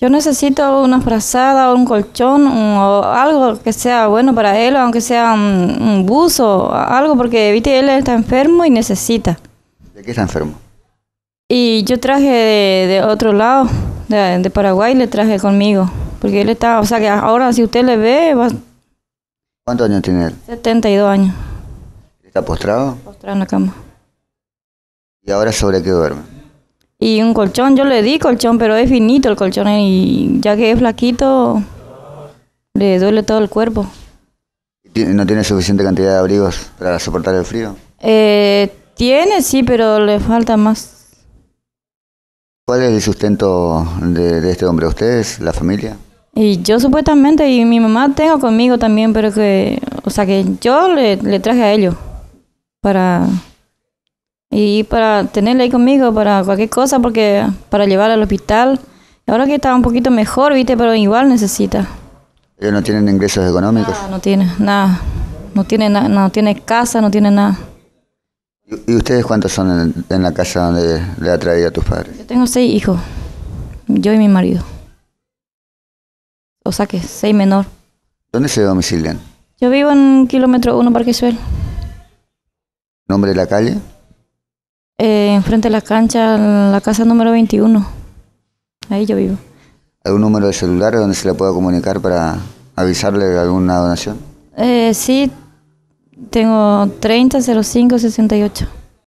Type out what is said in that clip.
Yo necesito una frazada o un colchón o algo que sea bueno para él, aunque sea un, buzo, algo, porque viste, él está enfermo y necesita. ¿De qué está enfermo? Y yo traje de, otro lado, de, Paraguay, le traje conmigo, porque él está, o sea que ahora si usted le ve... Va... ¿Cuántos años tiene él? 72 años. ¿Está postrado? Postrado en la cama. ¿Y ahora sobre qué duerme? Y un colchón, yo le di colchón, pero es finito el colchón eh, y ya que es flaquito, le duele todo el cuerpo. ¿No tiene suficiente cantidad de abrigos para soportar el frío? Eh, tiene, sí, pero le falta más. ¿Cuál es el sustento de, este hombre? ¿Ustedes? ¿La familia? Y yo supuestamente, y mi mamá tengo conmigo también, pero que, o sea, que yo le traje a ellos para y para tenerla ahí conmigo para cualquier cosa, porque para llevarla al hospital. Ahora que está un poquito mejor, viste, pero igual necesita. ¿Ellos no tienen ingresos económicos? no tiene nada. No tiene nada, no tiene casa, no tiene nada. ¿Y ustedes cuántos son en, la casa donde le ha traído a tus padres? Yo tengo seis hijos, yo y mi marido. O sea que seis menor. ¿Dónde se domicilian? Yo vivo en kilómetro uno, Parque Suel. ¿Nombre de la calle? Eh, enfrente de la cancha, la casa número 21. Ahí yo vivo. ¿Algún número de celular donde se le pueda comunicar para avisarle de alguna donación? Eh, sí, tengo 300568.